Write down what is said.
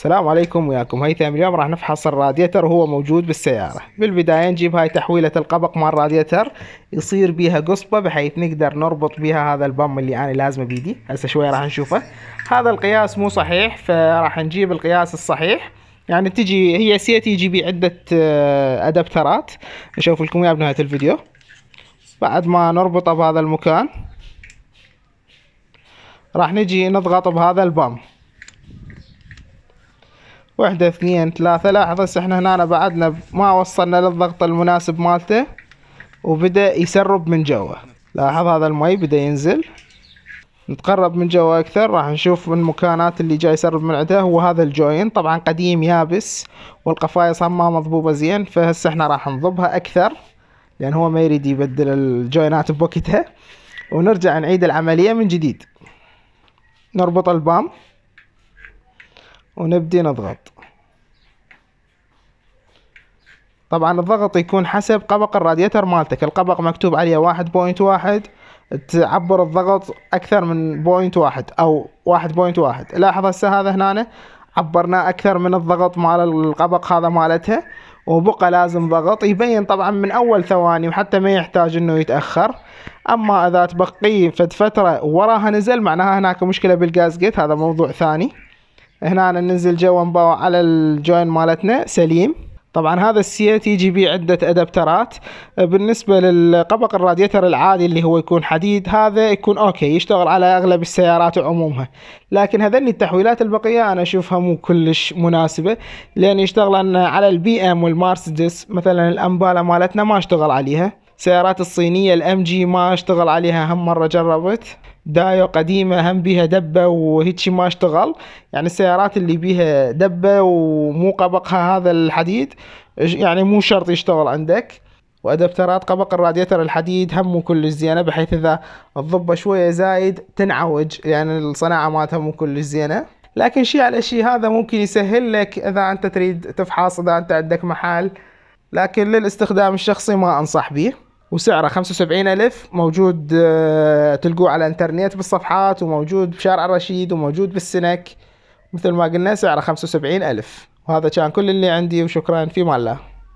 السلام عليكم وياكم هيثم اليوم راح نفحص الراديتر وهو موجود بالسيارة بالبداية نجيب هاي تحويلة القبق مال الراديتر يصير بيها قصبة بحيث نقدر نربط بيها هذا البم اللي انا لازمه بيدي هسه شوي راح نشوفه هذا القياس مو صحيح فراح نجيب القياس الصحيح يعني تجي هي سيتي يجي بي عدة آه، ادابترات اشوف لكم اياها بنهاية الفيديو بعد ما نربطه بهذا المكان راح نجي نضغط بهذا البام وحدة اثنين ثلاثة لاحظ هسه احنا هنا بعدنا ما وصلنا للضغط المناسب مالته وبدأ يسرب من جوا لاحظ هذا المي بدأ ينزل نتقرب من جوا اكثر راح نشوف من المكانات اللي جاي يسرب من عده هو هذا الجوين طبعا قديم يابس والقفايص هم ما مضبوبة زين فهسه احنا راح نضبها اكثر لان هو ما يريد يبدل الجوينات بوقتها ونرجع نعيد العملية من جديد نربط البام ونبدي نضغط طبعا الضغط يكون حسب قبق الراديتر مالتك القبق مكتوب عليه واحد بوينت واحد تعبر الضغط اكثر من بوينت واحد او واحد بوينت واحد لاحظ هسه هذا هنا عبرناه اكثر من الضغط مال القبق هذا مالتها وبقى لازم ضغط يبين طبعا من اول ثواني وحتى ما يحتاج انه يتاخر اما اذا تبقيه فد فتره وراها نزل معناها هناك مشكله بالجاز جيت هذا موضوع ثاني هنا ننزل جوا على الجوين مالتنا سليم طبعا هذا السيت يجي بيه عدة ادابترات بالنسبة للقبق الراديتر العادي اللي هو يكون حديد هذا يكون اوكي يشتغل على اغلب السيارات وعمومها لكن هذني التحويلات البقية انا اشوفها مو كلش مناسبة لان يشتغل على البي ام والمارسيدس مثلا الامبالا مالتنا ما اشتغل عليها السيارات الصينية الام جي ما اشتغل عليها هم مرة جربت دايو قديمة هم بيها دبة وهيجي ما اشتغل يعني السيارات اللي بيها دبة ومو قبقها هذا الحديد يعني مو شرط يشتغل عندك وادابترات قبق الراديتر الحديد هم مو كلش زينة بحيث اذا الضبة شوية زايد تنعوج يعني الصناعة مالتها مو كلش زينة لكن شيء على شيء هذا ممكن يسهل لك اذا انت تريد تفحص اذا انت عندك محل لكن للاستخدام الشخصي ما انصح به وسعره 75 ألف موجود آه، تلقوه على الانترنت بالصفحات وموجود بشارع الرشيد وموجود بالسنك مثل ما قلنا سعره 75 ألف وهذا كان كل اللي عندي وشكرا في الله